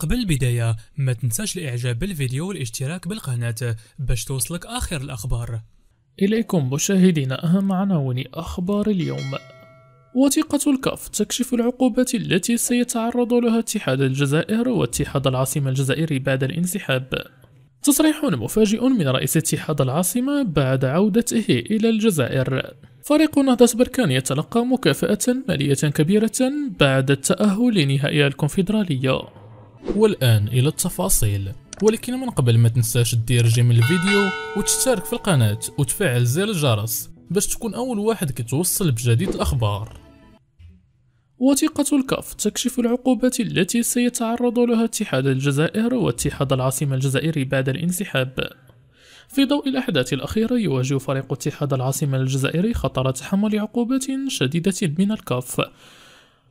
قبل البداية ما تنساش الاعجاب بالفيديو والاشتراك بالقناة باش توصلك اخر الاخبار اليكم مشاهدينا اهم عناوين اخبار اليوم وثيقة الكاف تكشف العقوبات التي سيتعرض لها اتحاد الجزائر واتحاد العاصمة الجزائري بعد الانسحاب تصريح مفاجئ من رئيس اتحاد العاصمة بعد عودته إلى الجزائر فريق نهضة بركان يتلقى مكافأة مالية كبيرة بعد التأهل لنهائي الكونفدرالية والآن إلى التفاصيل ولكن من قبل ما تنساش دير جيم الفيديو وتشترك في القناة وتفعل زر الجرس باش تكون أول واحد كتوصل بجديد الأخبار وثيقة الكاف تكشف العقوبات التي سيتعرض لها اتحاد الجزائر واتحاد العاصمة الجزائري بعد الانسحاب في ضوء الأحداث الأخيرة يواجه فريق اتحاد العاصمة الجزائري خطر تحمل عقوبات شديدة من الكاف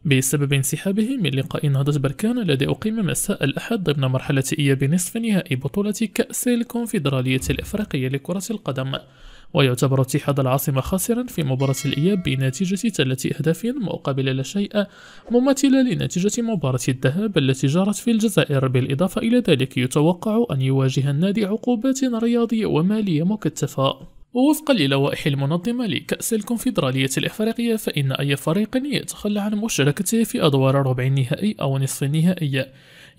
بسبب انسحابه من لقاء نهضة بركان الذي أقيم مساء الأحد ضمن مرحلة إياب نصف نهائي بطولة كأس الكونفدرالية الإفريقية لكرة القدم ويعتبر اتحاد العاصمة خاسرا في مباراة الإياب بنتيجة ثلاثة أهداف مقابل لا شيء مماثلة لنتيجة مباراة الذهاب التي جرت في الجزائر بالإضافة إلى ذلك يتوقع أن يواجه النادي عقوبات رياضية ومالية مكثفة ووفقا للوائح المنظمة لكأس الكونفدرالية الإفريقية فإن أي فريق يتخلى عن مشاركته في أدوار ربع النهائي أو نصف النهائي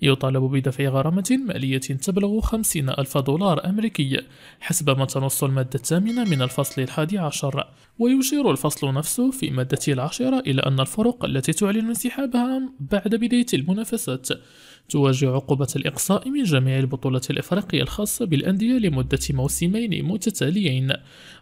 يطالب بدفع غرامة مالية تبلغ 50 ألف دولار أمريكي حسب ما تنص المادة الثامنة من الفصل الحادي عشر ويشير الفصل نفسه في مادة العاشرة إلى أن الفرق التي تعلن انسحابها بعد بداية المنافسات تواجه عقوبة الإقصاء من جميع البطولات الإفريقية الخاصة بالأندية لمدة موسمين متتاليين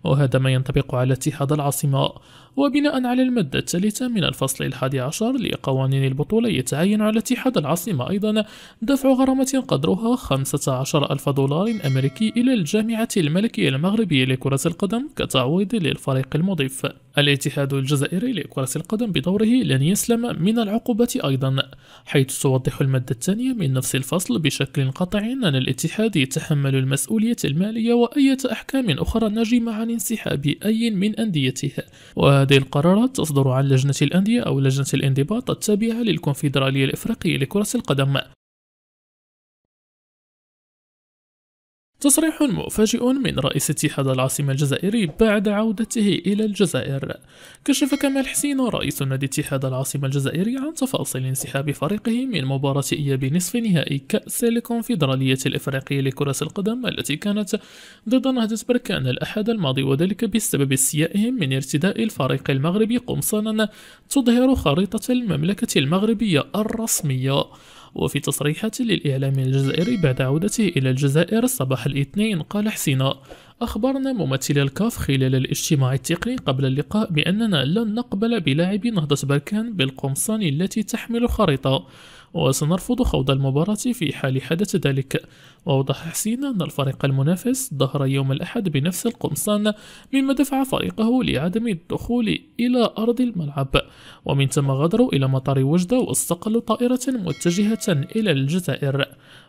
وهذا ما ينطبق على اتحاد العاصمة وبناء على المادة الثالثة من الفصل الحادي عشر لقوانين البطولة يتعين على اتحاد العاصمة أيضا دفع غرامة قدرها 15 ألف دولار أمريكي إلى الجامعة الملكية المغربية لكرة القدم كتعويض للفريق المضيف الاتحاد الجزائري لكرة القدم بدوره لن يسلم من العقوبة أيضا حيث توضح المادة الثانية من نفس الفصل بشكل قطع أن الاتحاد يتحمل المسؤولية المالية وأية أحكام أخرى ناجمة عن انسحاب أي من أنديته وهذه القرارات تصدر عن لجنة الأندية أو لجنة الانضباط التابعة للكونفدرالية الإفريقية لكرة القدم تصريح مفاجئ من رئيس اتحاد العاصمة الجزائري بعد عودته إلى الجزائر كشف كمال حسين رئيس نادي اتحاد العاصمة الجزائري عن تفاصيل انسحاب فريقه من مباراة إياب نصف نهائي كأس الكونفدرالية الإفريقية لكرة القدم التي كانت ضد نهضة بركان الأحد الماضي وذلك بسبب استيائهم من ارتداء الفريق المغربي قمصانا تظهر خريطة المملكة المغربية الرسمية وفي تصريحات للإعلام الجزائري بعد عودته إلى الجزائر صباح الاثنين قال حسين أخبرنا ممثل الكاف خلال الاجتماع التقني قبل اللقاء بأننا لن نقبل بلاعب نهضة بركان بالقمصان التي تحمل خريطة وسنرفض خوض المباراة في حال حدث ذلك وأوضح حسين أن الفريق المنافس ظهر يوم الأحد بنفس القمصان مما دفع فريقه لعدم الدخول إلى أرض الملعب ومن ثم غادروا إلى مطار وجدة واستقلوا طائرة متجهة إلى الجزائر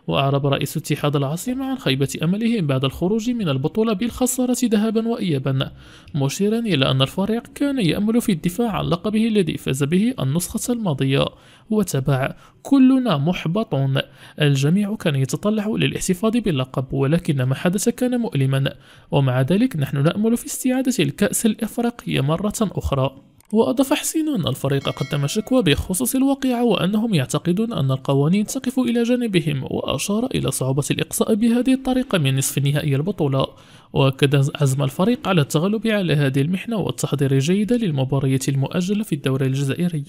وأعرب رئيس اتحاد العاصمة عن خيبة أملهم بعد الخروج من البطولة بالخسارة ذهابا وإيابا مشيرا إلى أن الفريق كان يأمل في الدفاع عن لقبه الذي فاز به النسخة الماضية وتبع كلنا محبطون الجميع كان يتطلع للاحتفاظ باللقب ولكن ما حدث كان مؤلما ومع ذلك نحن نأمل في استعادة الكأس الإفريقية مرة أخرى وأضاف حسين أن الفريق قدم شكوى بخصوص الواقعة وأنهم يعتقدون أن القوانين تقف إلى جانبهم وأشار إلى صعوبة الإقصاء بهذه الطريقة من نصف نهائي البطولة وأكد عزم الفريق على التغلب على هذه المحنة والتحضير جيدا للمباراة المؤجلة في الدوري الجزائري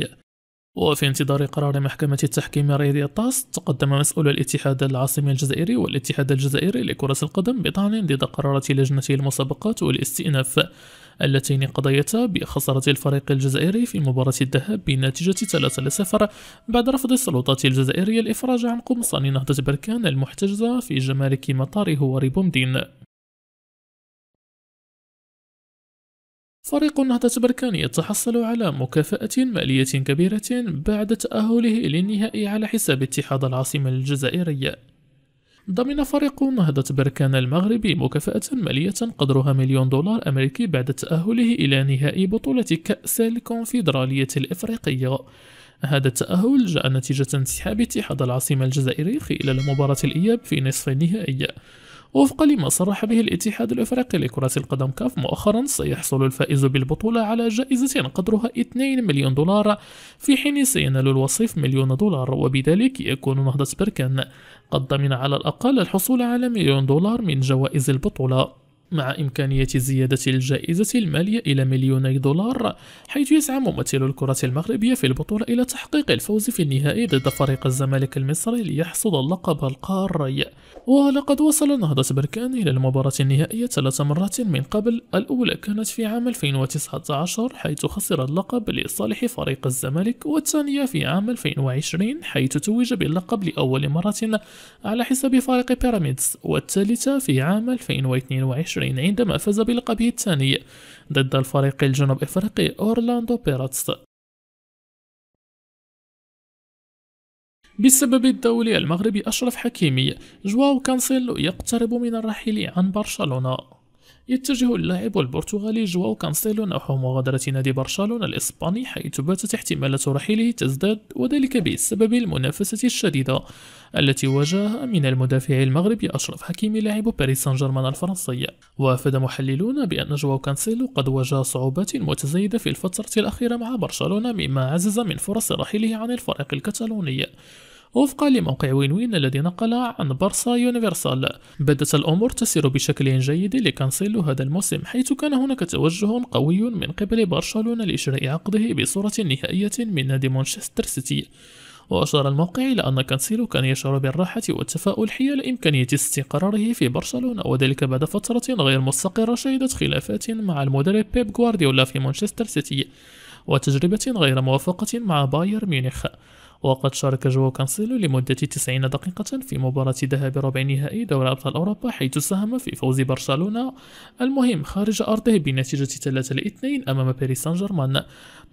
وفي انتظار قرار محكمة التحكيم رياضي الطاس تقدم مسؤول الاتحاد العاصمي الجزائري والاتحاد الجزائري لكرة القدم بطعن ضد قرارة لجنة المسابقات والاستئناف اللتين قضيتا بخسارة الفريق الجزائري في مباراة الذهاب بنتيجة 3 لصفر بعد رفض السلطات الجزائرية الإفراج عن قمصان نهضة بركان المحتجزة في جمارك مطار هواري بومدين فريق النهضة بركان يتحصل على مكافأة مالية كبيرة بعد تأهله للنهائي على حساب اتحاد العاصمة الجزائرية ضمن فريق نهضة بركان المغربي مكافأة مالية قدرها مليون دولار أمريكي بعد تأهله إلى نهائي بطولة كأس الكونفدرالية الإفريقية هذا التأهل جاء نتيجة انسحاب اتحاد العاصمة الجزائري خلال مباراة الإياب في نصف النهائي وفقا لما صرح به الاتحاد الافريقي لكرة القدم كاف مؤخرا سيحصل الفائز بالبطولة على جائزة قدرها 2 مليون دولار في حين سينال الوصيف مليون دولار وبذلك يكون نهضة بركان قد ضمن على الأقل الحصول على مليون دولار من جوائز البطولة مع إمكانية زيادة الجائزة المالية إلى مليوني دولار حيث يسعى ممثل الكرة المغربية في البطولة إلى تحقيق الفوز في النهائي ضد فريق الزمالك المصري ليحصد اللقب القاري ولقد وصل نهضة بركان إلى المباراة النهائية ثلاث مرات من قبل الأولى كانت في عام 2019 حيث خسر اللقب لصالح فريق الزمالك والثانية في عام 2020 حيث توج باللقب لأول مرة على حساب فريق بيراميدز والثالثة في عام 2022 2020 عندما فاز بلقبه الثاني ضد الفريق الجنوب إفريقي أورلاندو بيراتس بسبب الدولي المغربي أشرف حكيمي جواو كانسيلو يقترب من الرحيل عن برشلونة يتجه اللاعب البرتغالي جواو كانسيلو نحو مغادرة نادي برشلونة الإسباني حيث باتت احتمالات رحيله تزداد وذلك بسبب المنافسة الشديدة التي واجهها من المدافع المغربي أشرف حكيمي لاعب باريس سان جيرمان الفرنسي وأفاد محللون بأن جواو كانسيلو قد واجه صعوبات متزايدة في الفترة الأخيرة مع برشلونة مما عزز من فرص رحيله عن الفريق الكتالوني وفقا لموقع وين وين الذي نقل عن بارسا يونيفرسال بدت الأمور تسير بشكل جيد لكانسيلو هذا الموسم حيث كان هناك توجه قوي من قبل برشلونة لإشراء عقده بصورة نهائية من نادي مانشستر سيتي وأشار الموقع إلى أن كانسيلو كان يشعر بالراحة والتفاؤل حيال إمكانية استقراره في برشلونة وذلك بعد فترة غير مستقرة شهدت خلافات مع المدرب بيب غوارديولا في مانشستر سيتي وتجربة غير موافقة مع باير ميونخ وقد شارك جواو كانسيلو لمدة 90 دقيقة في مباراة ذهاب ربع نهائي دوري أبطال أوروبا حيث ساهم في فوز برشلونة المهم خارج أرضه بنتيجة 3 2 أمام باريس سان جيرمان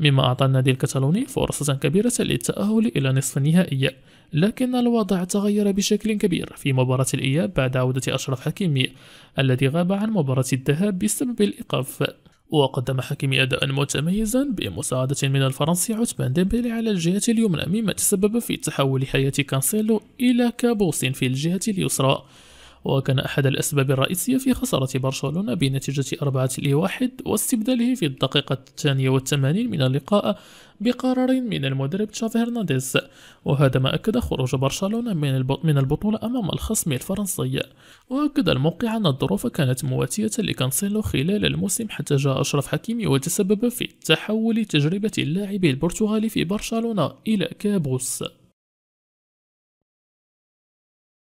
مما أعطى النادي الكتالوني فرصة كبيرة للتأهل إلى نصف النهائي لكن الوضع تغير بشكل كبير في مباراة الإياب بعد عودة أشرف حكيمي الذي غاب عن مباراة الذهاب بسبب الإيقاف وقدم حكيمي أداء متميزا بمساعدة من الفرنسي عثمان ديمبيلي على الجهة اليمنى مما تسبب في تحول حياة كانسيلو إلى كابوس في الجهة اليسرى وكان أحد الأسباب الرئيسية في خسارة برشلونة بنتيجة أربعة لواحد واستبداله في الدقيقة الثانية والثمانين من اللقاء بقرار من المدرب تشافي هرنانديز وهذا ما أكد خروج برشلونة من البطولة أمام الخصم الفرنسي وأكد الموقع أن الظروف كانت مواتية لكانسيلو خلال الموسم حتى جاء أشرف حكيمي وتسبب في تحول تجربة اللاعب البرتغالي في برشلونة إلى كابوس